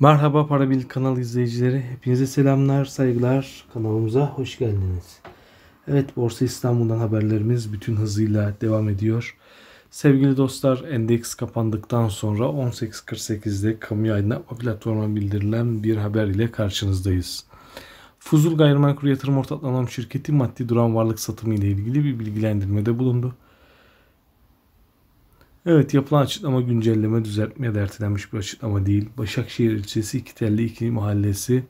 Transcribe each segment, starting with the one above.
Merhaba Parabil kanal izleyicileri. Hepinize selamlar, saygılar. Kanalımıza hoş geldiniz. Evet Borsa İstanbul'dan haberlerimiz bütün hızıyla devam ediyor. Sevgili dostlar endeks kapandıktan sonra 18.48'de kamu aydınlatma platformuna bildirilen bir haber ile karşınızdayız. Fuzul Gayrimenkul Yatırım Ortaklanım Şirketi maddi duran varlık satımı ile ilgili bir bilgilendirmede bulundu. Evet yapılan açıklama güncelleme, düzeltme ya da bir açıklama değil. Başakşehir ilçesi iki telli 2 mahallesi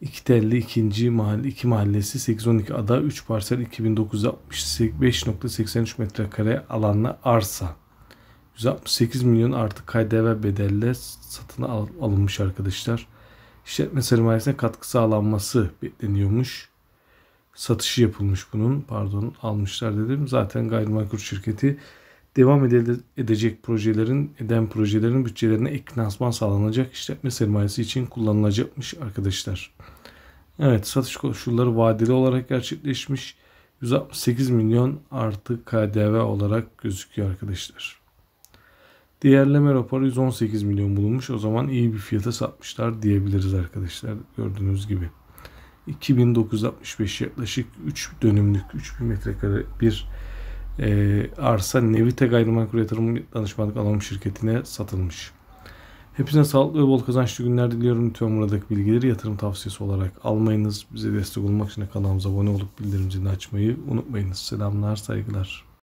2 telli ikinci mahalle iki mahallesi 812 ada 3 parsel 2965.83 metrekare alanla arsa. 168 milyon artı KDV bedelle satın al alınmış arkadaşlar. İşletme sermayesine katkı sağlanması bekleniyormuş. Satışı yapılmış bunun. Pardon almışlar dedim. Zaten gayrimenkul şirketi devam ede- edecek projelerin, eden projelerin bütçelerine ek finansman sağlanacak işletme sermayesi için kullanılacakmış arkadaşlar. Evet satış koşulları vadeli olarak gerçekleşmiş. 168 milyon artı KDV olarak gözüküyor arkadaşlar. Değerleme raporu 118 milyon bulunmuş. O zaman iyi bir fiyata satmışlar diyebiliriz arkadaşlar gördüğünüz gibi. 2965 yaklaşık 3 dönümlük 3000 metrekare bir e, arsa Nevite Gayrimenkul Yatırım Danışmanlık Anonim Şirketi'ne satılmış. Hepinize sağlıklı ve bol kazançlı günler diliyorum. Tüm buradaki bilgileri yatırım tavsiyesi olarak almayınız. Bize destek olmak için kanalımıza abone olup bildirim zilini açmayı unutmayınız. Selamlar, saygılar.